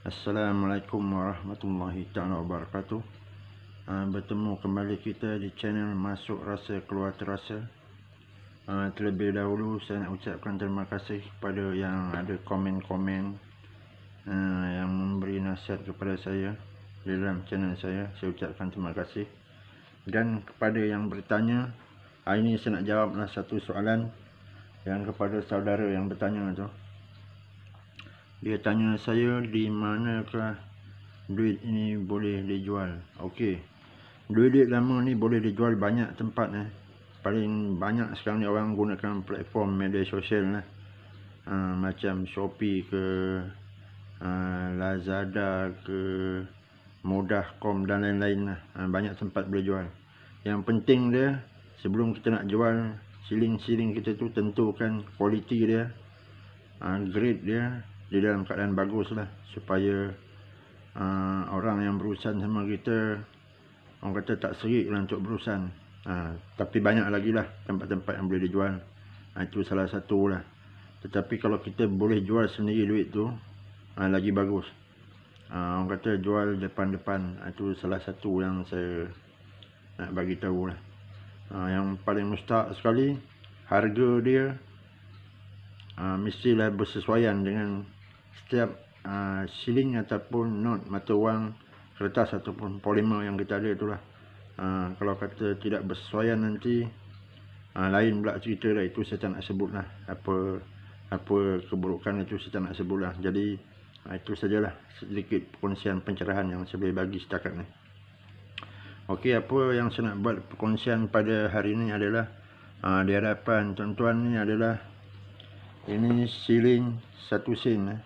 Assalamualaikum warahmatullahi taala wabarakatuh. Uh, bertemu kembali kita di channel Masuk Rasa Keluar Terasa. Uh, terlebih dahulu saya nak ucapkan terima kasih kepada yang ada komen-komen ah, yang memberi nasihat kepada saya di dalam channel saya. Saya ucapkan terima kasih. Dan kepada yang bertanya, hari ini saya nak jawablah satu soalan yang kepada saudara yang bertanya tu. Dia tanya saya di manakah duit ini boleh dijual. Okey. Duit-duit lama ni boleh dijual banyak tempat eh. Paling banyak sekarang ni orang gunakan platform media sosial lah. Ha, macam Shopee ke ha, Lazada ke Mudah.com dan lain-lain lah. Ha, banyak tempat boleh jual. Yang penting dia sebelum kita nak jual siling-siling kita tu tentukan kualiti dia. Ha, grade dia dia dalam keadaan bagus lah supaya uh, orang yang berurusan sama kita orang kata tak serik lah untuk berurusan uh, tapi banyak lagi lah tempat-tempat yang boleh dijual uh, itu salah satu lah tetapi kalau kita boleh jual sendiri duit tu uh, lagi bagus uh, orang kata jual depan-depan uh, itu salah satu yang saya nak bagi tahu lah uh, yang paling mustahak sekali harga dia Uh, mestilah bersesuaian dengan setiap uh, siling ataupun not mata wang kertas ataupun polimer yang kita ada itulah uh, kalau kata tidak bersesuaian nanti uh, lain pula cerita lah itu saya tak nak sebut lah apa, apa keburukan itu saya tak nak sebut lah jadi uh, itu sajalah sedikit perkongsian pencerahan yang saya boleh bagi setakat ni Okey, apa yang saya nak buat perkongsian pada hari ini adalah uh, di hadapan tuan-tuan ini adalah ini siling satu sen eh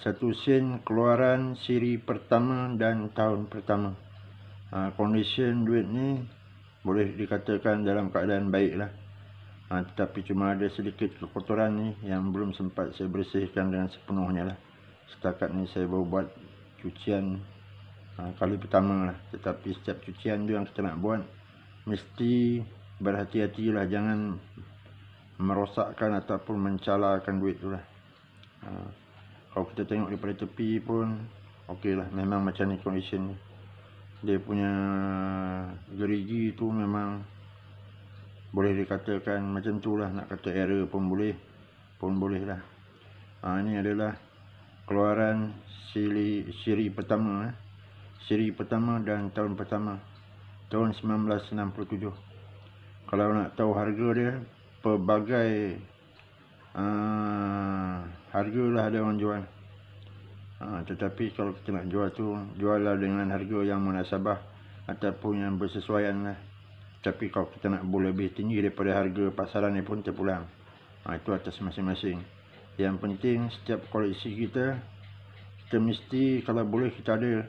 satu sen keluaran siri pertama dan tahun pertama. Ha, condition duit ni boleh dikatakan dalam keadaan baiklah. Ha, tetapi cuma ada sedikit kekotoran ni yang belum sempat saya bersihkan dengan sepenuhnya lah. Setakat ni saya baru buat cucian ha, kali pertama lah. Tetapi setiap cucian tu yang kita nak buat mesti berhati-hatilah jangan merosakkan ataupun mencalarkan duit tu lah. Ha kalau kita tengok daripada tepi pun okey lah memang macam ni condition ni dia punya gerigi tu memang boleh dikatakan macam tu lah nak kata error pun boleh pun boleh lah ha, ini adalah keluaran siri, siri pertama eh. siri pertama dan tahun pertama tahun 1967 kalau nak tahu harga dia pelbagai aa uh, hargalah ada orang jual. Ha, tetapi kalau kita nak jual tu, juallah dengan harga yang munasabah ataupun yang bersesuaian lah. Tapi kalau kita nak boleh lebih tinggi daripada harga pasaran ni pun terpulang. Ha, itu atas masing-masing. Yang penting setiap koleksi kita, kita mesti kalau boleh kita ada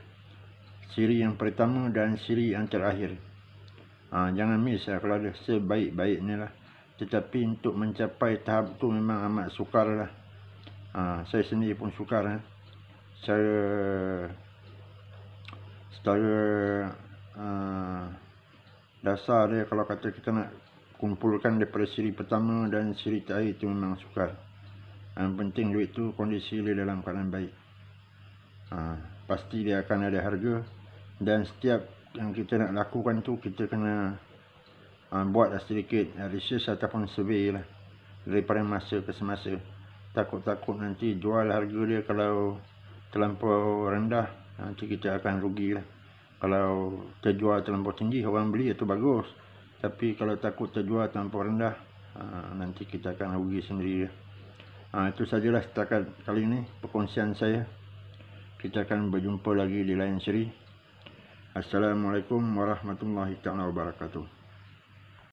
siri yang pertama dan siri yang terakhir. Ha, jangan miss lah kalau ada sebaik baiknya lah. Tetapi untuk mencapai tahap tu memang amat sukar lah. Ha, saya sendiri pun sukar eh. Secara Secara ha, uh, Dasar dia kalau kata kita nak Kumpulkan daripada siri pertama dan siri terakhir itu memang sukar Yang penting duit tu kondisi dia dalam keadaan baik ha, Pasti dia akan ada harga Dan setiap yang kita nak lakukan tu kita kena uh, ha, Buat sedikit research ataupun survey lah Daripada masa ke semasa takut-takut nanti jual harga dia kalau terlampau rendah nanti kita akan rugi lah kalau terjual terlampau tinggi orang beli itu bagus tapi kalau takut terjual terlampau rendah ha, nanti kita akan rugi sendiri lah Ha, itu sajalah setakat kali ini perkongsian saya. Kita akan berjumpa lagi di lain seri. Assalamualaikum warahmatullahi taala wabarakatuh.